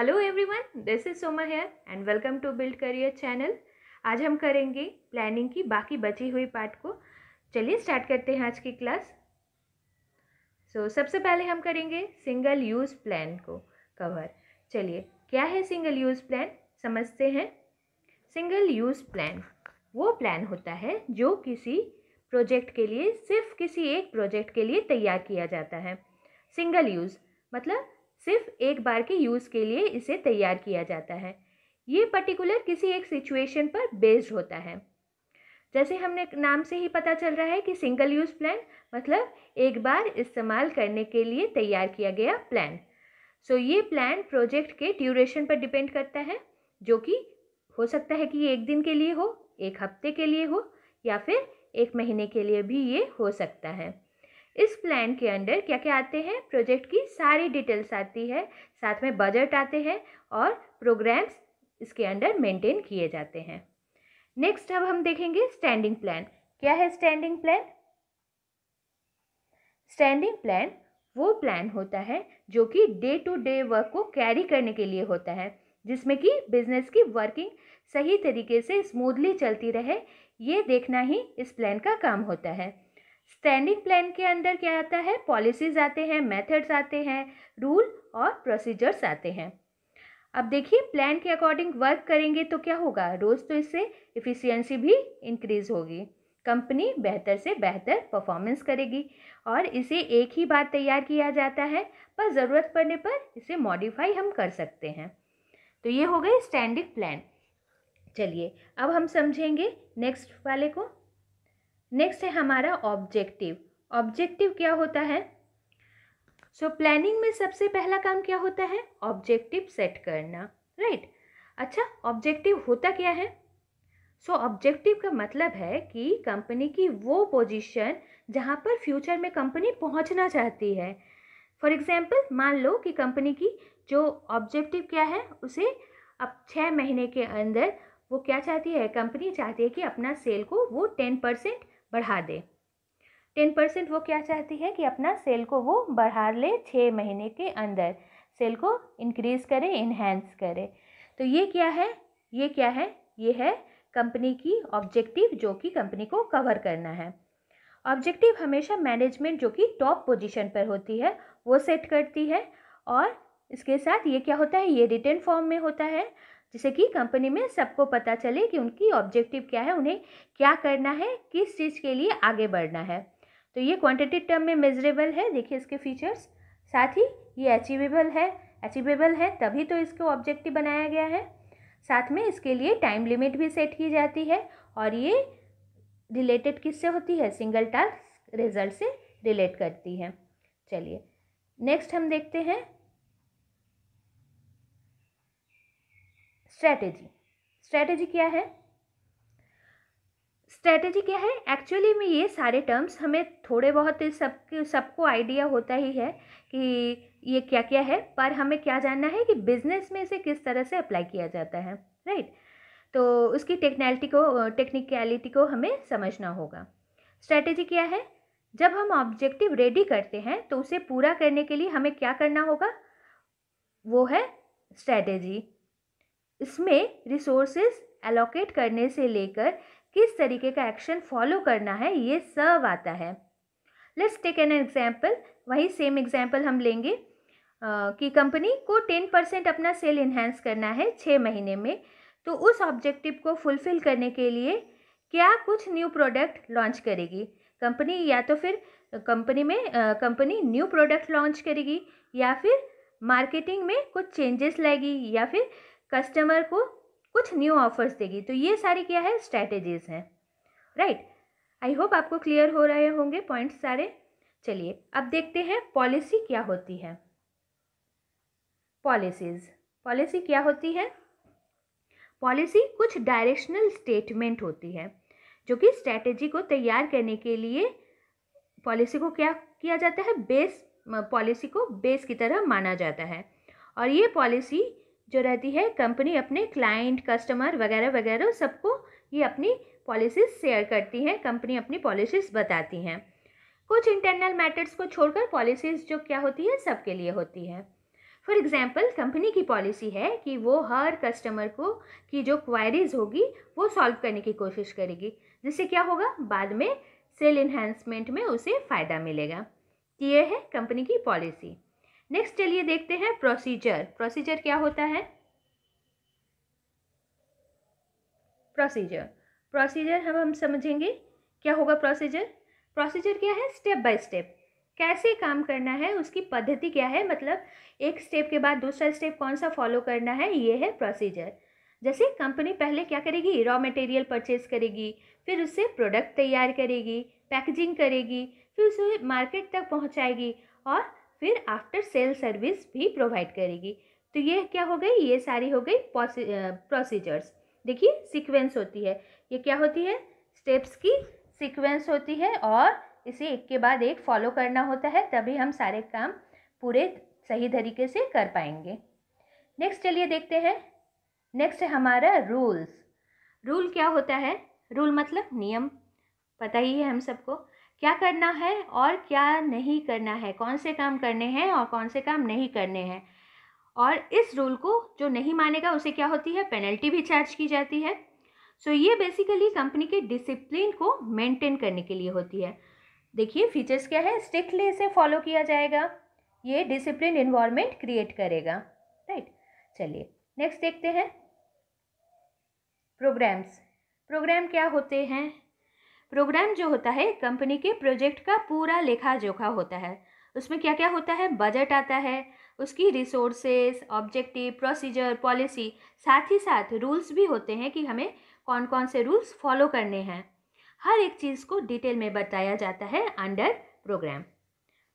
Hello everyone this is Soma here and welcome to build career channel आज हम करेंगे planning की बाकी बची हुई पार्ट को चलिए स्टार्ट करते हैं आज की क्लास सो so, सबसे पहले हम करेंगे सिंगल यूज़ प्लान को कवर चलिए क्या है सिंगल यूज़ प्लान समझते हैं सिंगल यूज़ प्लान वो प्लान होता है जो किसी प्रोजेक्ट के लिए सिर्फ किसी एक प्रोजेक्ट के लिए तैयार किया जाता है सिंगल यूज़ मतलब सिर्फ एक बार के यूज़ के लिए इसे तैयार किया जाता है ये पर्टिकुलर किसी एक सिचुएशन पर बेस्ड होता है जैसे हमने नाम से ही पता चल रहा है कि सिंगल यूज़ प्लान मतलब एक बार इस्तेमाल करने के लिए तैयार किया गया प्लान सो ये प्लान प्रोजेक्ट के ड्यूरेशन पर डिपेंड करता है जो कि हो सकता है कि ये एक दिन के लिए हो एक हफ्ते के लिए हो या फिर एक महीने के लिए भी ये हो सकता है इस प्लान के अंडर क्या क्या आते हैं प्रोजेक्ट की सारी डिटेल्स आती है साथ में बजट आते हैं और प्रोग्राम्स इसके अंडर मेंटेन किए जाते हैं नेक्स्ट अब हम देखेंगे स्टैंडिंग प्लान क्या है स्टैंडिंग प्लान स्टैंडिंग प्लान वो प्लान होता है जो कि डे टू डे वर्क को कैरी करने के लिए होता है जिसमें कि बिजनेस की वर्किंग सही तरीके से स्मूदली चलती रहे ये देखना ही इस प्लान का काम होता है स्टैंडिंग प्लान के अंदर क्या आता है पॉलिसीज आते हैं मेथड्स आते हैं रूल और प्रोसीजर्स आते हैं अब देखिए प्लान के अकॉर्डिंग वर्क करेंगे तो क्या होगा रोज़ तो इससे इफ़िशियंसी भी इंक्रीज़ होगी कंपनी बेहतर से बेहतर परफॉर्मेंस करेगी और इसे एक ही बार तैयार किया जाता है पर ज़रूरत पड़ने पर इसे मॉडिफाई हम कर सकते हैं तो ये हो गए स्टैंडिंग प्लान चलिए अब हम समझेंगे नेक्स्ट वाले को नेक्स्ट है हमारा ऑब्जेक्टिव ऑब्जेक्टिव क्या होता है सो so, प्लानिंग में सबसे पहला काम क्या होता है ऑब्जेक्टिव सेट करना राइट right? अच्छा ऑब्जेक्टिव होता क्या है सो so, ऑब्जेक्टिव का मतलब है कि कंपनी की वो पोजीशन जहाँ पर फ्यूचर में कंपनी पहुँचना चाहती है फॉर एग्जाम्पल मान लो कि कंपनी की जो ऑब्जेक्टिव क्या है उसे अब छः महीने के अंदर वो क्या चाहती है कंपनी चाहती है कि अपना सेल को वो टेन परसेंट बढ़ा दे टेन परसेंट वो क्या चाहती है कि अपना सेल को वो बढ़ा ले छः महीने के अंदर सेल को इंक्रीज़ करे इन्हेंस करे तो ये क्या है ये क्या है ये है कंपनी की ऑब्जेक्टिव जो कि कंपनी को कवर करना है ऑब्जेक्टिव हमेशा मैनेजमेंट जो कि टॉप पोजीशन पर होती है वो सेट करती है और इसके साथ ये क्या होता है ये रिटर्न फॉर्म में होता है जिससे कि कंपनी में सबको पता चले कि उनकी ऑब्जेक्टिव क्या है उन्हें क्या करना है किस चीज़ के लिए आगे बढ़ना है तो ये क्वांटिटेटिव टर्म में मेजरेबल है देखिए इसके फीचर्स साथ ही ये अचीवेबल है अचीवेबल है तभी तो इसको ऑब्जेक्टिव बनाया गया है साथ में इसके लिए टाइम लिमिट भी सेट की जाती है और ये रिलेटेड किससे होती है सिंगल टास्क रिजल्ट से रिलेट करती है चलिए नेक्स्ट हम देखते हैं स्ट्रैटेजी स्ट्रैटेजी क्या है स्ट्रैटेजी क्या है एक्चुअली में ये सारे टर्म्स हमें थोड़े बहुत सब सबको आइडिया होता ही है कि ये क्या क्या है पर हमें क्या जानना है कि बिजनेस में इसे किस तरह से अप्लाई किया जाता है राइट right? तो उसकी टेक्नैलिटी को टेक्निकलिटी को हमें समझना होगा स्ट्रैटेजी क्या है जब हम ऑब्जेक्टिव रेडी करते हैं तो उसे पूरा करने के लिए हमें क्या करना होगा वो है स्ट्रैटेजी इसमें रिसोर्सेज एलोकेट करने से लेकर किस तरीके का एक्शन फॉलो करना है ये सब आता है लेट्स टेक एन एग्जाम्पल वही सेम एग्जाम्पल हम लेंगे कि कंपनी को टेन परसेंट अपना सेल इन्हेंस करना है छः महीने में तो उस ऑब्जेक्टिव को फुलफ़िल करने के लिए क्या कुछ न्यू प्रोडक्ट लॉन्च करेगी कंपनी या तो फिर कंपनी में कंपनी न्यू प्रोडक्ट लॉन्च करेगी या फिर मार्केटिंग में कुछ चेंजेस लाएगी या फिर कस्टमर को कुछ न्यू ऑफर्स देगी तो ये सारी क्या है स्ट्रैटेजीज हैं राइट आई होप आपको क्लियर हो रहे होंगे पॉइंट्स सारे चलिए अब देखते हैं पॉलिसी क्या होती है पॉलिसीज पॉलिसी क्या होती है पॉलिसी कुछ डायरेक्शनल स्टेटमेंट होती है जो कि स्ट्रैटेजी को तैयार करने के लिए पॉलिसी को क्या किया जाता है बेस पॉलिसी को बेस की तरह माना जाता है और ये पॉलिसी जो रहती है कंपनी अपने क्लाइंट कस्टमर वगैरह वगैरह सबको ये अपनी पॉलिसीज़ शेयर करती हैं कंपनी अपनी पॉलिसीज़ बताती हैं कुछ इंटरनल मैटर्स को छोड़कर पॉलिसीज़ जो क्या होती है सबके लिए होती है फॉर एग्ज़ाम्पल कंपनी की पॉलिसी है कि वो हर कस्टमर को की जो क्वायरीज होगी वो सॉल्व करने की कोशिश करेगी जिससे क्या होगा बाद में सेल इन्हेंसमेंट में उसे फ़ायदा मिलेगा ये है कंपनी की पॉलिसी नेक्स्ट चलिए देखते हैं प्रोसीजर प्रोसीजर क्या होता है प्रोसीजर प्रोसीजर हम हम समझेंगे क्या होगा प्रोसीजर प्रोसीजर क्या है स्टेप बाय स्टेप कैसे काम करना है उसकी पद्धति क्या है मतलब एक स्टेप के बाद दूसरा स्टेप कौन सा फॉलो करना है ये है प्रोसीजर जैसे कंपनी पहले क्या करेगी रॉ मटेरियल परचेज करेगी फिर उससे प्रोडक्ट तैयार करेगी पैकेजिंग करेगी फिर उसे मार्केट तक पहुंचाएगी और फिर आफ्टर सेल सर्विस भी प्रोवाइड करेगी तो ये क्या हो गई ये सारी हो गई प्रोसीजर्स देखिए सीक्वेंस होती है ये क्या होती है स्टेप्स की सीक्वेंस होती है और इसे एक के बाद एक फॉलो करना होता है तभी हम सारे काम पूरे सही तरीके से कर पाएंगे नेक्स्ट चलिए देखते हैं नेक्स्ट है हमारा रूल्स रूल क्या होता है रूल मतलब नियम पता ही है हम सबको क्या करना है और क्या नहीं करना है कौन से काम करने हैं और कौन से काम नहीं करने हैं और इस रूल को जो नहीं मानेगा उसे क्या होती है पेनल्टी भी चार्ज की जाती है सो so, ये बेसिकली कंपनी के डिसिप्लिन को मेंटेन करने के लिए होती है देखिए फीचर्स क्या है स्ट्रिक्टली इसे फॉलो किया जाएगा ये डिसिप्लिन इन्वायरमेंट क्रिएट करेगा राइट चलिए नेक्स्ट देखते हैं प्रोग्राम्स प्रोग्राम क्या होते हैं प्रोग्राम जो होता है कंपनी के प्रोजेक्ट का पूरा लेखा जोखा होता है उसमें क्या क्या होता है बजट आता है उसकी रिसोर्सेस ऑब्जेक्टिव प्रोसीजर पॉलिसी साथ ही साथ रूल्स भी होते हैं कि हमें कौन कौन से रूल्स फॉलो करने हैं हर एक चीज़ को डिटेल में बताया जाता है अंडर प्रोग्राम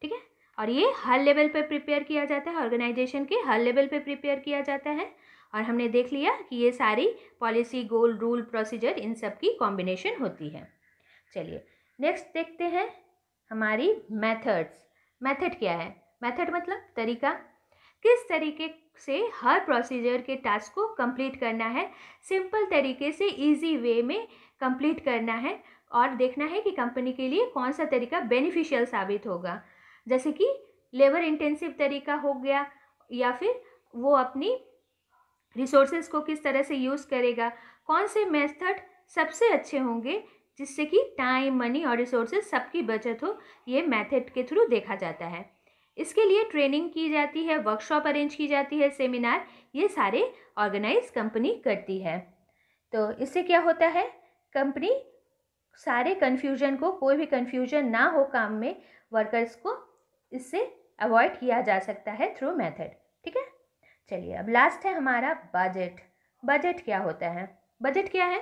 ठीक है और ये हर लेवल पर प्रिपेयर किया जाता है ऑर्गेनाइजेशन के हर लेवल पर प्रिपेयर किया जाता है और हमने देख लिया कि ये सारी पॉलिसी गोल रूल प्रोसीजर इन सब की कॉम्बिनेशन होती है चलिए नेक्स्ट देखते हैं हमारी मेथड्स मेथड क्या है मेथड मतलब तरीका किस तरीके से हर प्रोसीजर के टास्क को कंप्लीट करना है सिंपल तरीके से इजी वे में कंप्लीट करना है और देखना है कि कंपनी के लिए कौन सा तरीका बेनिफिशियल साबित होगा जैसे कि लेबर इंटेंसिव तरीका हो गया या फिर वो अपनी रिसोर्सेज को किस तरह से यूज़ करेगा कौन से मेथड सबसे अच्छे होंगे जिससे कि टाइम मनी और रिसोर्सेज सबकी बचत हो ये मेथड के थ्रू देखा जाता है इसके लिए ट्रेनिंग की जाती है वर्कशॉप अरेंज की जाती है सेमिनार ये सारे ऑर्गेनाइज कंपनी करती है तो इससे क्या होता है कंपनी सारे कन्फ्यूजन को कोई भी कन्फ्यूजन ना हो काम में वर्कर्स को इससे अवॉइड किया जा सकता है थ्रू मेथड ठीक है चलिए अब लास्ट है हमारा बजट बजट क्या होता है बजट क्या है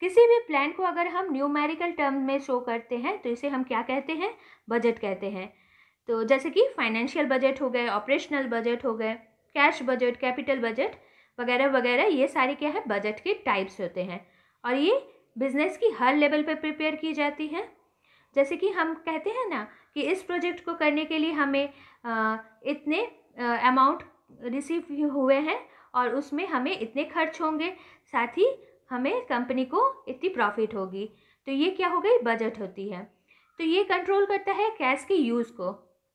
किसी भी प्लान को अगर हम न्यूमेरिकल टर्म में शो करते हैं तो इसे हम क्या कहते हैं बजट कहते हैं तो जैसे कि फाइनेंशियल बजट हो गए ऑपरेशनल बजट हो गए कैश बजट कैपिटल बजट वगैरह वगैरह ये सारे क्या है बजट के टाइप्स होते हैं और ये बिजनेस की हर लेवल पर प्रिपेयर की जाती है जैसे कि हम कहते हैं ना कि इस प्रोजेक्ट को करने के लिए हमें आ, इतने अमाउंट रिसीव हुए हैं और उसमें हमें इतने खर्च होंगे साथ ही हमें कंपनी को इतनी प्रॉफिट होगी तो ये क्या हो गई बजट होती है तो ये कंट्रोल करता है कैश के यूज़ को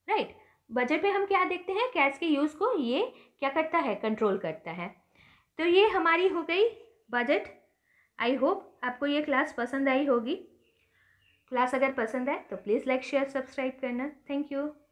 राइट बजट में हम क्या देखते हैं कैश के यूज़ को ये क्या करता है कंट्रोल करता है तो ये हमारी हो गई बजट आई होप आपको ये क्लास पसंद आई होगी क्लास अगर पसंद आए तो प्लीज़ लाइक शेयर सब्सक्राइब करना थैंक यू